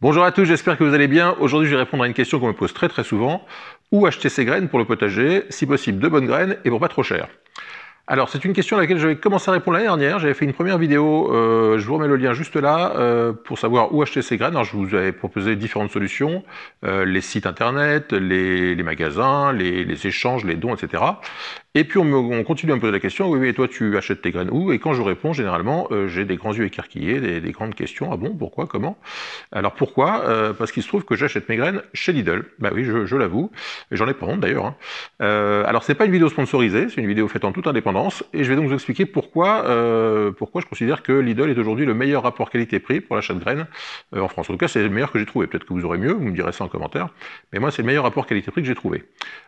Bonjour à tous, j'espère que vous allez bien. Aujourd'hui, je vais répondre à une question qu'on me pose très très souvent. Où acheter ces graines pour le potager Si possible, de bonnes graines et pour pas trop cher. Alors, c'est une question à laquelle j'avais commencé à répondre l'année dernière. J'avais fait une première vidéo, euh, je vous remets le lien juste là, euh, pour savoir où acheter ces graines. Alors, je vous avais proposé différentes solutions, euh, les sites internet, les, magasins, les, les, échanges, les dons, etc. Et puis on, continue à me poser la question, oui, et toi tu achètes tes graines où Et quand je réponds, généralement, euh, j'ai des grands yeux écarquillés, des, grandes questions. Ah bon, pourquoi, comment Alors pourquoi euh, Parce qu'il se trouve que j'achète mes graines chez Lidl. Bah oui, je, l'avoue, l'avoue. J'en ai pas honte d'ailleurs. Alors, hein. ce euh, alors c'est pas une vidéo sponsorisée, c'est une vidéo faite en toute indépendance. Et je vais donc vous expliquer pourquoi, pourquoi je considère que Lidl est aujourd'hui le meilleur rapport qualité-prix pour l'achat de graines en France. En tout cas, c'est le meilleur que j'ai trouvé. Peut-être que vous aurez mieux, vous me direz ça en commentaire. Mais moi, c'est le meilleur rapport qualité-prix que j'ai trouvé.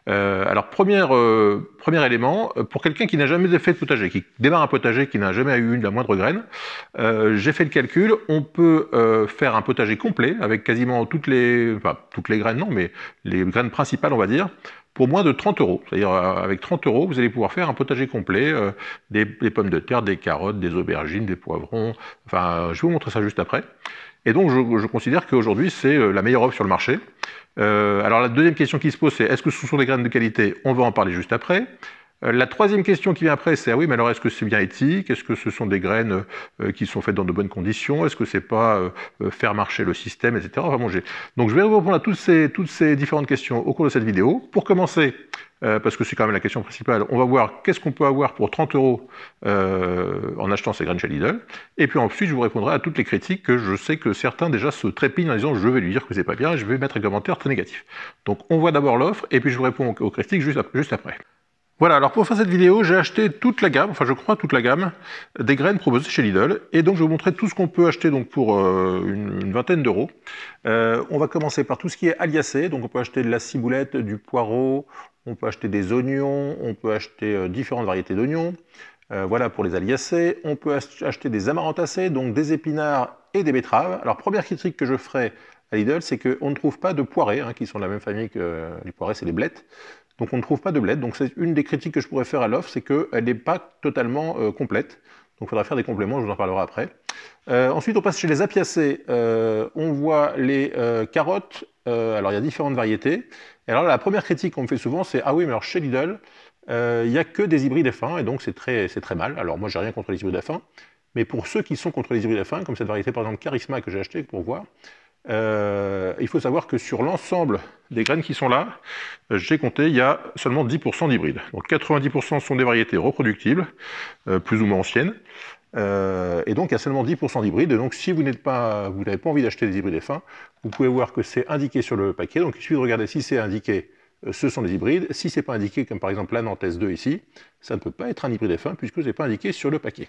alors première, premier élément euh, pour quelqu'un qui n'a jamais fait de potager, qui démarre un potager, qui n'a jamais eu une, la moindre graine, euh, j'ai fait le calcul, on peut euh, faire un potager complet avec quasiment toutes les, enfin, toutes les graines, non, mais les graines principales, on va dire, pour moins de 30 euros. C'est-à-dire, avec 30 euros, vous allez pouvoir faire un potager complet, des, pommes de terre, des carottes, des aubergines, des poivrons. Enfin, je vais vous montrer ça juste après. Et donc, je, considère qu'aujourd'hui, c'est la meilleure offre sur le marché. alors, la deuxième question qui se pose, c'est est-ce que ce sont des graines de qualité On va en parler juste après. Euh, la troisième question qui vient après, c'est ah oui, mais alors est-ce que c'est bien éthique Est-ce que ce sont des graines euh, qui sont faites dans de bonnes conditions Est-ce que c'est pas euh, faire marcher le système, etc. va manger. Donc je vais vous répondre à toutes ces, toutes ces différentes questions au cours de cette vidéo. Pour commencer, parce que c'est quand même la question principale, on va voir qu'est-ce qu'on peut avoir pour 30 euros en achetant ces graines chez Lidl. Et puis ensuite, je vous répondrai à toutes les critiques que je sais que certains déjà se trépignent en disant je vais lui dire que c'est pas bien, je vais mettre un commentaire très négatif. Donc on voit d'abord l'offre et puis je vous réponds aux critiques juste après. Voilà, alors pour faire cette vidéo, j'ai acheté toute la gamme, enfin je crois toute la gamme, des graines proposées chez Lidl. Et donc je vais vous montrer tout ce qu'on peut acheter donc pour euh, une, vingtaine d'euros. Euh, on va commencer par tout ce qui est aliacé, donc on peut acheter de la ciboulette, du poireau, on peut acheter des oignons, on peut acheter euh, différentes variétés d'oignons. voilà pour les aliacés. On peut acheter des amarantacés, donc des épinards et des betteraves. Alors première critique que je ferai à Lidl, c'est qu'on ne trouve pas de poirées, hein, qui sont de la même famille que les poirets, c'est les blettes. Donc on ne trouve pas de bled. Donc c'est une des critiques que je pourrais faire à l'offre, c'est qu'elle n'est pas totalement euh, complète. Donc il faudra faire des compléments, je vous en parlerai après. Euh, ensuite, on passe chez les apiacés, euh, on voit les carottes. alors il y a différentes variétés. Et alors la première critique qu'on me fait souvent, c'est ah oui, mais alors chez Lidl, il n'y a que des hybrides F1 et donc c'est très, très mal. Alors moi j'ai rien contre les hybrides F1, mais pour ceux qui sont contre les hybrides F1, comme cette variété par exemple Charisma que j'ai acheté pour voir, euh, il faut savoir que sur l'ensemble des graines qui sont là, euh, j'ai compté, il y a seulement 10% d'hybrides. Donc 90% sont des variétés reproductibles, euh, plus ou moins anciennes. et donc il y a seulement 10% d'hybrides. Donc si vous n'avez pas, envie d'acheter des hybrides F1, vous pouvez voir que c'est indiqué sur le paquet. Donc il suffit de regarder si c'est indiqué, ce sont des hybrides. Si c'est pas indiqué, comme par exemple la Nantes 2 ici, ça ne peut pas être un hybride F1 puisque ce n'est pas indiqué sur le paquet.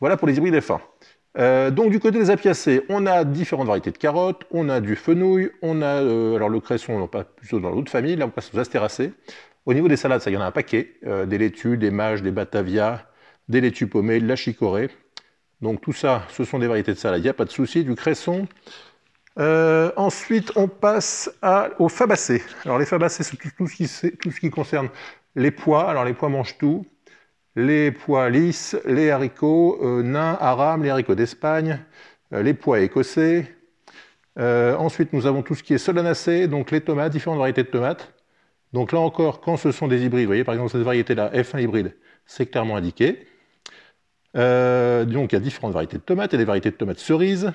Voilà pour les hybrides F1. Euh, donc du côté des apiacées, on a différentes variétés de carottes, on a du fenouil, on a euh, alors le cresson, on passe plutôt dans l'autre famille, là on passe aux astéracées. Au niveau des salades, ça il y en a un paquet, euh, des laitues, des mages, des batavia, des laitues paumées, de la chicorée. Donc tout ça, ce sont des variétés de salades, il n'y a pas de souci, du cresson. ensuite, on passe aux fabacées. Alors les fabacées, c'est tout ce qui concerne les pois. Alors les pois mangent tout les pois lisses, les haricots euh, nains, arames, les haricots d'Espagne, euh, les pois écossais. Euh, ensuite, nous avons tout ce qui est solanacé, donc les tomates, différentes variétés de tomates. Donc là encore, quand ce sont des hybrides, vous voyez par exemple cette variété-là, F1 hybride, c'est clairement indiqué. donc il y a différentes variétés de tomates, il y a des variétés de tomates cerises,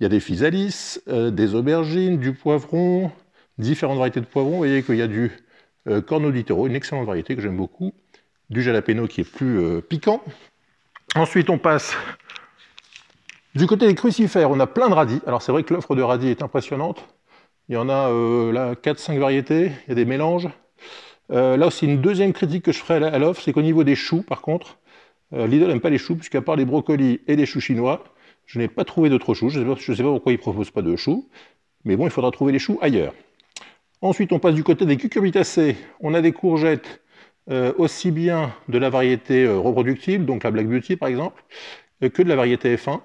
il y a des physalis, des aubergines, du poivron, différentes variétés de poivrons. Vous voyez qu'il y a du littéraux, une excellente variété que j'aime beaucoup du jalapeno qui est plus euh, piquant. Ensuite, on passe du côté des crucifères, on a plein de radis. Alors c'est vrai que l'offre de radis est impressionnante. Il y en a 4-5 euh, variétés, il y a des mélanges. Euh, là aussi, une deuxième critique que je ferai à l'offre, c'est qu'au niveau des choux, par contre, Lidl n'aime pas les choux, puisqu'à part les brocolis et les choux chinois, je n'ai pas trouvé d'autres choux. Je ne sais, pas pourquoi ils ne proposent pas de choux. Mais bon, il faudra trouver les choux ailleurs. Ensuite, on passe du côté des cucurbitacées. On a des courgettes euh, aussi bien de la variété euh, reproductible, donc la Black Beauty par exemple, euh, que de la variété F1.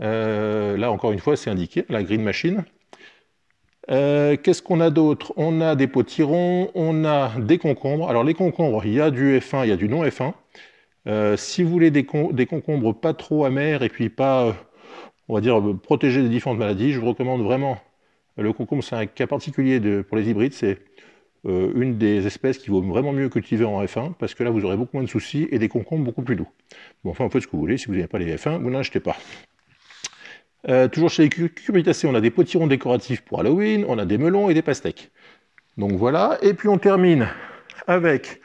là encore une fois, c'est indiqué, la Green Machine. Qu'est-ce qu'on a d'autre On a des potirons, on a des concombres. Alors les concombres, il y a du F1, il y a du non F1. si vous voulez des, concombres pas trop amers et puis pas, on va dire, protégés des différentes maladies, je vous recommande vraiment le concombre, c'est un cas particulier de, pour les hybrides, c'est euh, une des espèces qui vaut vraiment mieux cultiver en F1, parce que là, vous aurez beaucoup moins de soucis et des concombres beaucoup plus doux. Bon, enfin, vous faites ce que vous voulez. Si vous n'avez pas les F1, vous n'en achetez pas. Euh, toujours chez les cucurbitacées, on a des potirons décoratifs pour Halloween, on a des melons et des pastèques. Donc voilà, et puis on termine avec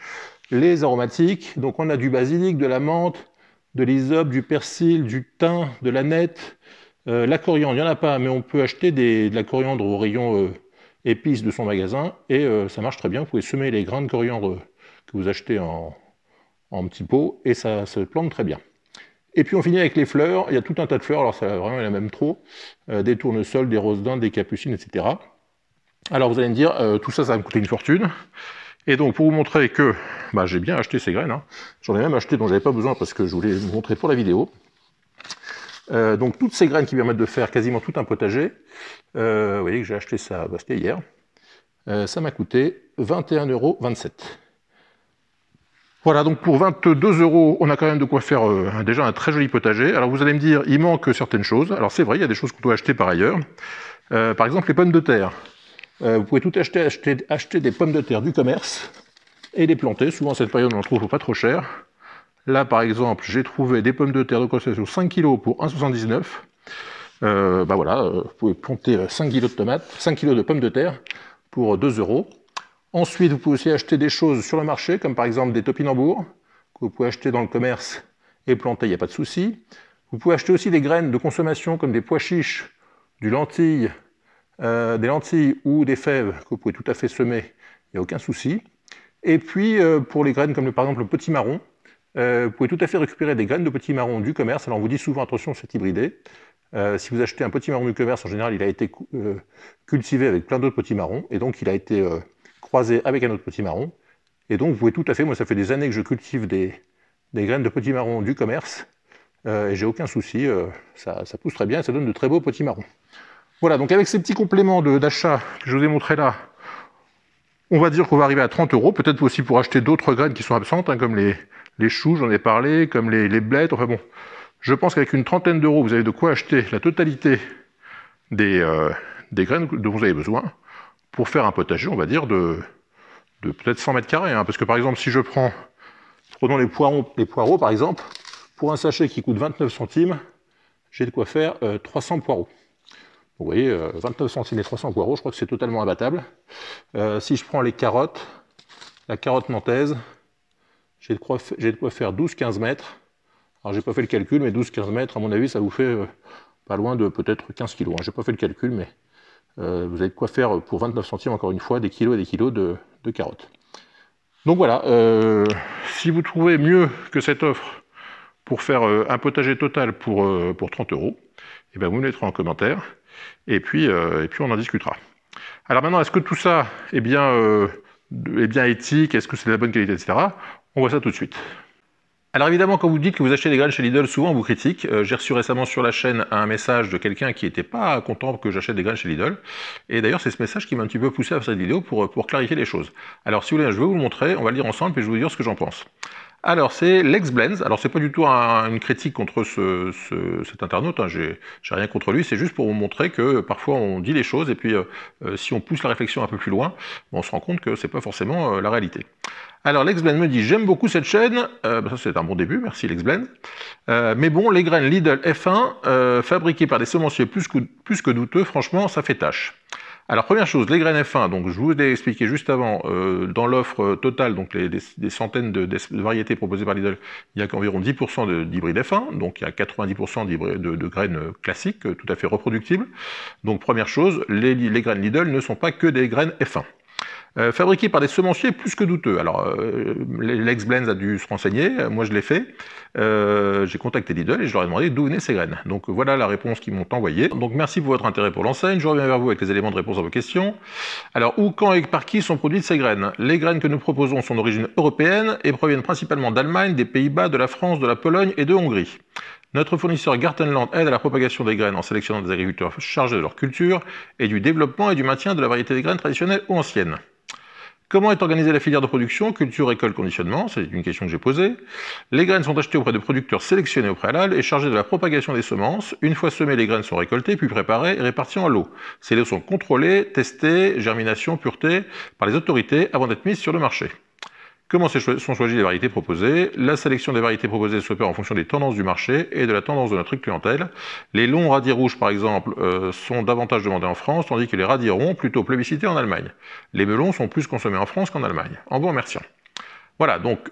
les aromatiques. Donc on a du basilic, de la menthe, de l'isope, du persil, du thym, de la nette, euh, la coriandre. Il n'y en a pas, mais on peut acheter des, de la coriandre au rayon épices de son magasin et euh, ça marche très bien. Vous pouvez semer les grains de coriandre que vous achetez en, en petits pots et ça se plante très bien. Et puis on finit avec les fleurs. Il y a tout un tas de fleurs, alors ça vraiment il même trop. Euh, des tournesols, des roses d'Inde, des capucines, etc. Alors vous allez me dire, euh, tout ça, ça va me coûter une fortune. Et donc pour vous montrer que bah, j'ai bien acheté ces graines, hein. j'en ai même acheté dont j'avais pas besoin parce que je voulais vous montrer pour la vidéo. Euh, donc toutes ces graines qui permettent de faire quasiment tout un potager. Euh, vous voyez que j'ai acheté ça, hier. Euh, ça m'a coûté 21,27 euros. Voilà, donc pour 22 euros, on a quand même de quoi faire déjà un très joli potager. Alors vous allez me dire, il manque certaines choses. Alors c'est vrai, il y a des choses qu'on doit acheter par ailleurs. par exemple, les pommes de terre. vous pouvez tout acheter, acheter, acheter des pommes de terre du commerce et les planter. Souvent, à cette période, on en trouve pas trop cher. Là, par exemple, j'ai trouvé des pommes de terre de consommation 5 kg pour 1,79. Euh, bah voilà, euh, vous pouvez planter 5 kg de tomates, 5 kg de pommes de terre pour 2 euros. Ensuite, vous pouvez aussi acheter des choses sur le marché, comme par exemple des topinambours, que vous pouvez acheter dans le commerce et planter, il n'y a pas de souci. Vous pouvez acheter aussi des graines de consommation, comme des pois chiches, du lentille, euh, des lentilles ou des fèves, que vous pouvez tout à fait semer, il n'y a aucun souci. Et puis, pour les graines comme par exemple le petit marron, euh, vous pouvez tout à fait récupérer des graines de petits marrons du commerce. Alors on vous dit souvent attention, c'est hybridé. Euh, si vous achetez un petit marron du commerce, en général, il a été euh, cultivé avec plein d'autres petits marrons, et donc il a été croisé avec un autre petit marron. Et donc, vous pouvez tout à fait, moi, ça fait des années que je cultive des, graines de petits marrons du commerce, et j'ai aucun souci, ça, pousse très bien, ça donne de très beaux petits marrons. Voilà, donc avec ces petits compléments d'achat que je vous ai montrés là, on va dire qu'on va arriver à 30 euros, peut-être aussi pour acheter d'autres graines qui sont absentes, hein, comme les, les choux, j'en ai parlé, comme les, les blettes, enfin bon. Je pense qu'avec une trentaine d'euros, vous avez de quoi acheter la totalité des, euh, graines dont vous avez besoin pour faire un potager, on va dire, de, peut-être 100 mètres carrés. Hein. parce que par exemple, si je prends, prenons les poireaux, les poireaux par exemple, pour un sachet qui coûte 29 centimes, j'ai de quoi faire 300 euh, poireaux. Vous voyez, 29 euh, centimes et 300 poireaux, je crois que c'est totalement abattable. si je prends les carottes, la carotte nantaise, j'ai de, quoi, faire 12-15 mètres. Alors, j'ai pas fait le calcul, mais 12-15 mètres, à mon avis, ça vous fait euh, pas loin de peut-être 15 kilos. Je hein. J'ai pas fait le calcul, mais euh, vous avez de quoi faire pour 29 centimes, encore une fois, des kilos et des kilos de, carottes. Donc voilà, euh, si vous trouvez mieux que cette offre pour faire un potager total pour, 30 euros, et eh bien vous me mettrez en commentaire et puis, puis on en discutera. Alors maintenant, est-ce que tout ça est bien, est bien éthique Est-ce que c'est de la bonne qualité, etc. On voit ça tout de suite. Alors évidemment, quand vous dites que vous achetez des graines chez Lidl, souvent on vous critique. Euh, j'ai reçu récemment sur la chaîne un message de quelqu'un qui n'était pas content que j'achète des graines chez Lidl. Et d'ailleurs, c'est ce message qui m'a un petit peu poussé à faire cette vidéo pour, euh, pour clarifier les choses. Alors si vous voulez, je vais vous le montrer, on va le lire ensemble, et je vais vous dire ce que j'en pense. Alors, c'est Lex Blends. Alors, c'est pas du tout une critique contre cet internaute, hein. j'ai rien contre lui, c'est juste pour vous montrer que parfois on dit les choses et puis euh, euh, si on pousse la réflexion un peu plus loin, on se rend compte que c'est pas forcément euh, la réalité. Alors, Lex me dit J'aime beaucoup cette chaîne. Bah, ça, c'est un bon début, merci Lex mais bon, les graines Lidl F1, fabriquées par des semenciers plus que, plus que douteux, franchement, ça fait tâche. Alors première chose, les graines F1, donc je vous l'ai expliqué juste avant, euh, dans l'offre euh, totale, donc les, des, centaines de, variétés proposées par Lidl, il y a qu'environ 10% d'hybrides F1, donc il y a 90% de, de, graines classiques, euh, tout à fait reproductibles. Donc première chose, les, les graines Lidl ne sont pas que des graines F1. Euh, « Fabriqués par des semenciers plus que douteux. Alors, euh, l'ex-Blends a dû se renseigner, moi je l'ai fait. Euh, j'ai contacté Lidl et je leur ai demandé d'où venaient ces graines. Donc voilà la réponse qu'ils m'ont envoyée. Donc merci pour votre intérêt pour l'enseigne. Je reviens vers vous avec les éléments de réponse à vos questions. Alors, où, quand et par qui sont produites ces graines Les graines que nous proposons sont d'origine européenne et proviennent principalement d'Allemagne, des Pays-Bas, de la France, de la Pologne et de Hongrie. Notre fournisseur Gartenland aide à la propagation des graines en sélectionnant des agriculteurs chargés de leur culture et du développement et du maintien de la variété des graines traditionnelles ou anciennes. Comment est organisée la filière de production, culture, récolte, conditionnement C'est une question que j'ai posée. Les graines sont achetées auprès de producteurs sélectionnés au préalable et chargés de la propagation des semences. Une fois semées, les graines sont récoltées, puis préparées et réparties en lots. Ces lots sont contrôlés, testés, germination, pureté par les autorités avant d'être mises sur le marché. Comment sont choisies les variétés proposées La sélection des variétés proposées s'opère en fonction des tendances du marché et de la tendance de notre clientèle. Les longs radis rouges, par exemple, euh, sont davantage demandés en France, tandis que les radis ronds, plutôt plébiscités en Allemagne. Les melons sont plus consommés en France qu'en Allemagne. En vous remerciant. Voilà, donc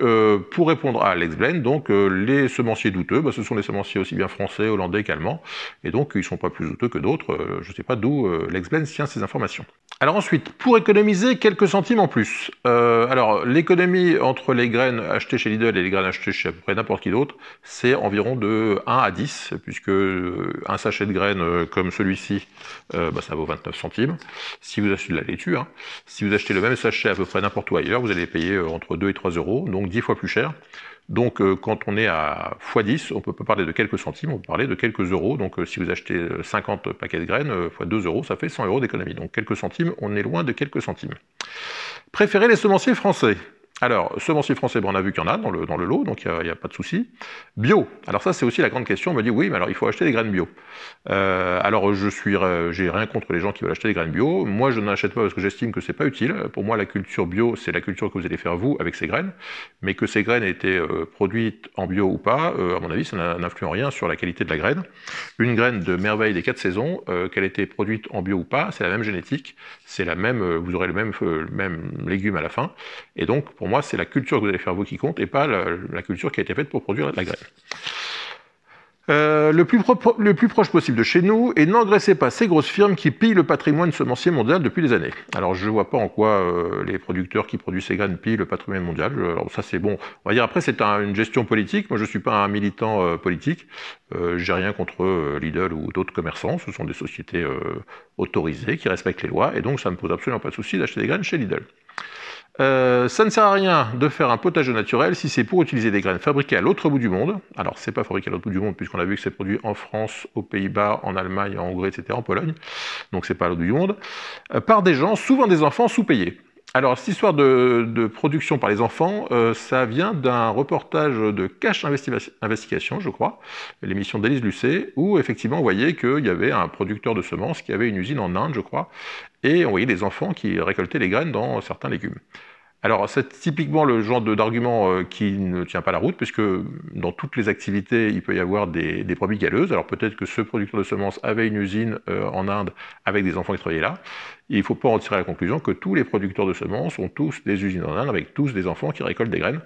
pour répondre à Alex donc les semenciers douteux, ce sont les semenciers aussi bien français, hollandais qu'allemands, et donc ils ne sont pas plus douteux que d'autres. je ne sais pas d'où Alex tient ces informations. Alors ensuite, pour économiser quelques centimes en plus. alors l'économie entre les graines achetées chez Lidl et les graines achetées chez à peu près n'importe qui d'autre, c'est environ de 1 à 10, puisque un sachet de graines comme celui-ci, ça vaut 29 centimes. Si vous achetez de la laitue, si vous achetez le même sachet à peu près n'importe où ailleurs, vous allez payer entre 2 et 3 donc 10 fois plus cher. Donc euh, quand on est à x10, on ne peut pas parler de quelques centimes, on peut parler de quelques euros. Donc euh, si vous achetez 50 euh, paquets de graines, x 2 euros, ça fait 100 euros d'économie. Donc quelques centimes, on est loin de quelques centimes. Préférez les semenciers français alors, semencier français, ben, on a vu qu'il y en a dans le, lot, donc il n'y a, pas de souci. Bio, alors ça c'est aussi la grande question, on me dit oui, mais alors il faut acheter des graines bio. Euh, alors je suis, euh, j'ai rien contre les gens qui veulent acheter des graines bio, moi je n'achète pas parce que j'estime que ce n'est pas utile. Pour moi la culture bio, c'est la culture que vous allez faire vous avec ces graines, mais que ces graines aient été euh, produites en bio ou pas, à mon avis ça n'influe en rien sur la qualité de la graine. Une graine de merveille des quatre saisons, qu'elle ait été produite en bio ou pas, c'est la même génétique, c'est la même, vous aurez le même, même légume à la fin, et donc pour moi, c'est la culture que vous allez faire vous qui compte et pas la, culture qui a été faite pour produire la graine. Euh, le, plus le, plus proche possible de chez nous et n'engraissez pas ces grosses firmes qui pillent le patrimoine semencier mondial depuis des années. Alors je ne vois pas en quoi euh, les producteurs qui produisent ces graines pillent le patrimoine mondial. Alors ça c'est bon. On va dire après c'est une gestion politique. Moi je ne suis pas un militant euh, politique. Euh, j'ai rien contre Lidl ou d'autres commerçants. Ce sont des sociétés autorisées qui respectent les lois et donc ça ne me pose absolument pas de souci d'acheter des graines chez Lidl. Euh, ça ne sert à rien de faire un potager naturel si c'est pour utiliser des graines fabriquées à l'autre bout du monde. Alors, c'est pas fabriqué à l'autre bout du monde, puisqu'on a vu que c'est produit en France, aux Pays-Bas, en Allemagne, en Hongrie, etc., en Pologne. Donc, c'est pas à l'autre bout du monde. Euh, par des gens, souvent des enfants sous-payés. Alors, cette histoire de, production par les enfants, euh, ça vient d'un reportage de Cash Investigation, je crois, l'émission d'Élise Lucet, où effectivement on voyait qu'il y avait un producteur de semences qui avait une usine en Inde, je crois, et on voyait des enfants qui récoltaient les graines dans certains légumes. Alors, c'est typiquement le genre d'argument euh, qui ne tient pas la route, puisque dans toutes les activités, il peut y avoir des, des promis galeuses. Alors, peut-être que ce producteur de semences avait une usine euh, en Inde avec des enfants qui travaillaient là il ne faut pas en tirer la conclusion que tous les producteurs de semences ont tous des usines en Inde, avec tous des enfants qui récoltent des graines.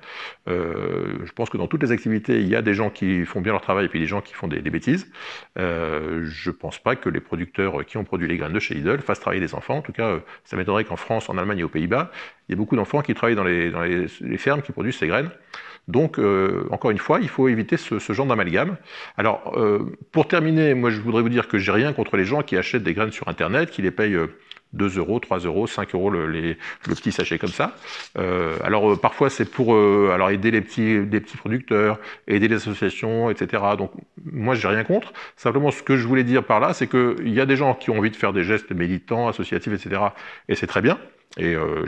Euh, je pense que dans toutes les activités, il y a des gens qui font bien leur travail et puis des gens qui font des, bêtises. Euh, je ne pense pas que les producteurs qui ont produit les graines de chez Lidl fassent travailler des enfants. En tout cas, euh, ça m'étonnerait qu'en France, en Allemagne et aux Pays-Bas, il y ait beaucoup d'enfants qui travaillent dans, les, fermes qui produisent ces graines. Donc, encore une fois, il faut éviter ce, ce genre d'amalgame. Alors, pour terminer, moi, je voudrais vous dire que j'ai rien contre les gens qui achètent des graines sur Internet, qui les payent 2 euros, 3 euros, 5 euros le, petit sachet comme ça. Euh, alors euh, parfois c'est pour euh, alors aider les petits, les petits producteurs, aider les associations, etc. Donc moi j'ai rien contre. Simplement ce que je voulais dire par là, c'est qu'il y a des gens qui ont envie de faire des gestes militants, associatifs, etc. Et c'est très bien. Et euh,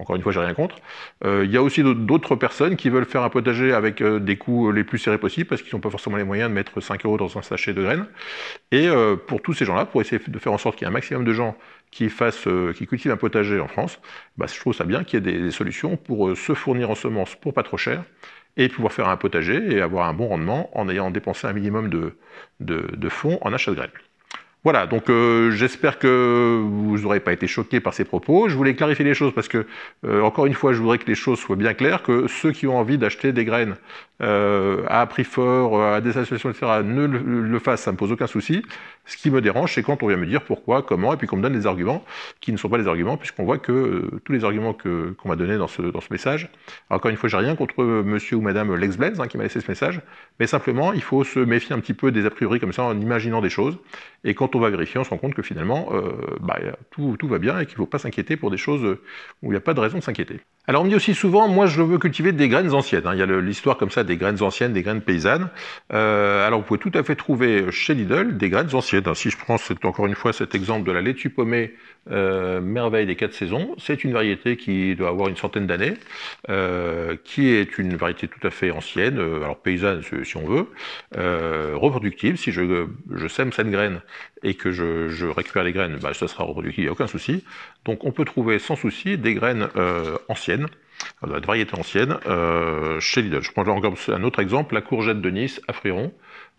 encore une fois, j'ai rien contre. Euh, il y a aussi d'autres personnes qui veulent faire un potager avec euh, des coûts les plus serrés possibles parce qu'ils n'ont pas forcément les moyens de mettre 5 euros dans un sachet de graines. Et pour tous ces gens-là, pour essayer de faire en sorte qu'il y ait un maximum de gens qui, fassent, qui cultivent un potager en France, bah, je trouve ça bien qu'il y ait des, solutions pour se fournir en semences pour pas trop cher et pouvoir faire un potager et avoir un bon rendement en ayant dépensé un minimum de, de fonds en achat de graines. Voilà, donc euh, j'espère que vous n'aurez pas été choqués par ces propos. Je voulais clarifier les choses parce que, euh, encore une fois, je voudrais que les choses soient bien claires, que ceux qui ont envie d'acheter des graines euh, à prix fort, à des associations, etc., ne le, le fassent, ça ne me pose aucun souci. Ce qui me dérange, c'est quand on vient me dire pourquoi, comment, et puis qu'on me donne des arguments qui ne sont pas des arguments, puisqu'on voit que euh, tous les arguments qu'on m'a donnés dans ce, dans ce message, encore une fois, j'ai rien contre euh, monsieur ou madame Lex hein, qui m'a laissé ce message, mais simplement, il faut se méfier un petit peu des a priori comme ça en imaginant des choses, et quand on va vérifier, on se rend compte que finalement, euh, bah, tout, tout, va bien et qu'il ne faut pas s'inquiéter pour des choses où il n'y a pas de raison de s'inquiéter. Alors on dit aussi souvent, moi je veux cultiver des graines anciennes. Hein. Il y a l'histoire comme ça des graines anciennes, des graines paysannes. Euh, alors vous pouvez tout à fait trouver chez Lidl des graines anciennes. Hein. Si je prends encore une fois cet exemple de la laitue paumée euh, Merveille des quatre saisons, c'est une variété qui doit avoir une centaine d'années, euh, qui est une variété tout à fait ancienne, alors paysanne si on veut, reproductible. Si je, sème cette graine et que je, récupère les graines, bah, ça sera reproductible, il n'y a aucun souci. Donc on peut trouver sans souci des graines anciennes variété ancienne, euh, chez Lidl. Je prends encore un autre exemple, la courgette de Nice à Friron.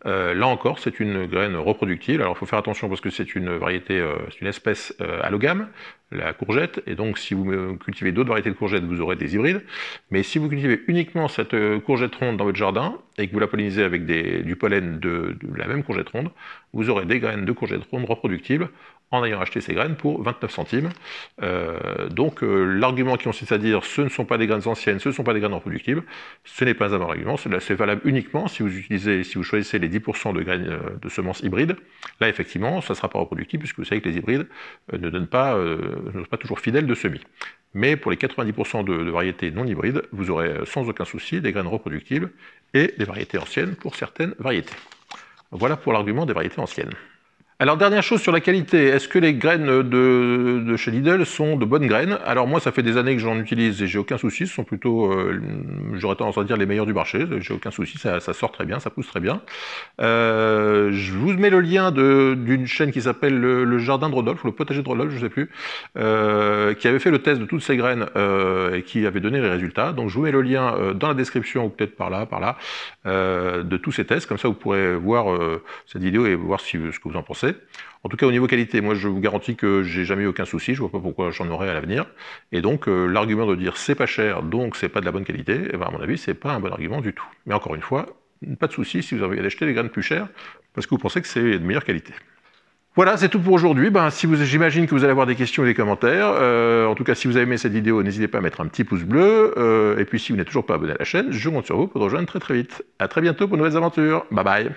Euh, là encore, c'est une graine reproductible, Alors, il faut faire attention parce que c'est une variété, euh, c'est une espèce allogame, la courgette. Et donc, si vous cultivez d'autres variétés de courgettes, vous aurez des hybrides. Mais si vous cultivez uniquement cette courgette ronde dans votre jardin et que vous la pollinisez avec du pollen de, de la même courgette ronde, vous aurez des graines de courgettes rondes reproductibles en ayant acheté ces graines pour 29 centimes. Euh, donc euh, l'argument qui consiste à dire ce ne sont pas des graines anciennes, ce ne sont pas des graines reproductibles, ce n'est pas un bon argument, c'est valable uniquement si vous utilisez, si vous choisissez les 10% de graines euh, de semences hybrides. Là effectivement, ça ne sera pas reproductible puisque vous savez que les hybrides ne donnent pas, sont pas toujours fidèles de semis. Mais pour les 90% de, de, variétés non hybrides, vous aurez sans aucun souci des graines reproductibles et des variétés anciennes pour certaines variétés. Voilà pour l'argument des variétés anciennes. Alors, dernière chose sur la qualité, est-ce que les graines de, chez Lidl sont de bonnes graines Alors, moi, ça fait des années que j'en utilise et j'ai aucun souci. Ce sont plutôt, euh, j'aurais tendance à dire, les meilleurs du marché. J'ai aucun souci, ça, sort très bien, ça pousse très bien. Euh, je vous mets le lien d'une chaîne qui s'appelle le, Jardin de Rodolphe, ou le Potager de Rodolphe, je ne sais plus, euh, qui avait fait le test de toutes ces graines et qui avait donné les résultats. Donc, je vous mets le lien dans la description, ou peut-être par là, par là, de tous ces tests. Comme ça, vous pourrez voir cette vidéo et voir ce que vous en pensez. En tout cas, au niveau qualité, moi, je vous garantis que j'ai jamais eu aucun souci. Je vois pas pourquoi j'en aurais à l'avenir. Et donc, euh, l'argument de dire c'est pas cher, donc c'est pas de la bonne qualité, eh ben, à mon avis, c'est pas un bon argument du tout. Mais encore une fois, pas de souci si vous avez acheté les graines plus chères, parce que vous pensez que c'est de meilleure qualité. Voilà, c'est tout pour aujourd'hui. Ben, si j'imagine que vous allez avoir des questions et des commentaires. Euh, en tout cas, si vous avez aimé cette vidéo, n'hésitez pas à mettre un petit pouce bleu. Euh, et puis, si vous n'êtes toujours pas abonné à la chaîne, je compte sur vous pour rejoindre très très vite. À très bientôt pour de nouvelles aventures. Bye bye.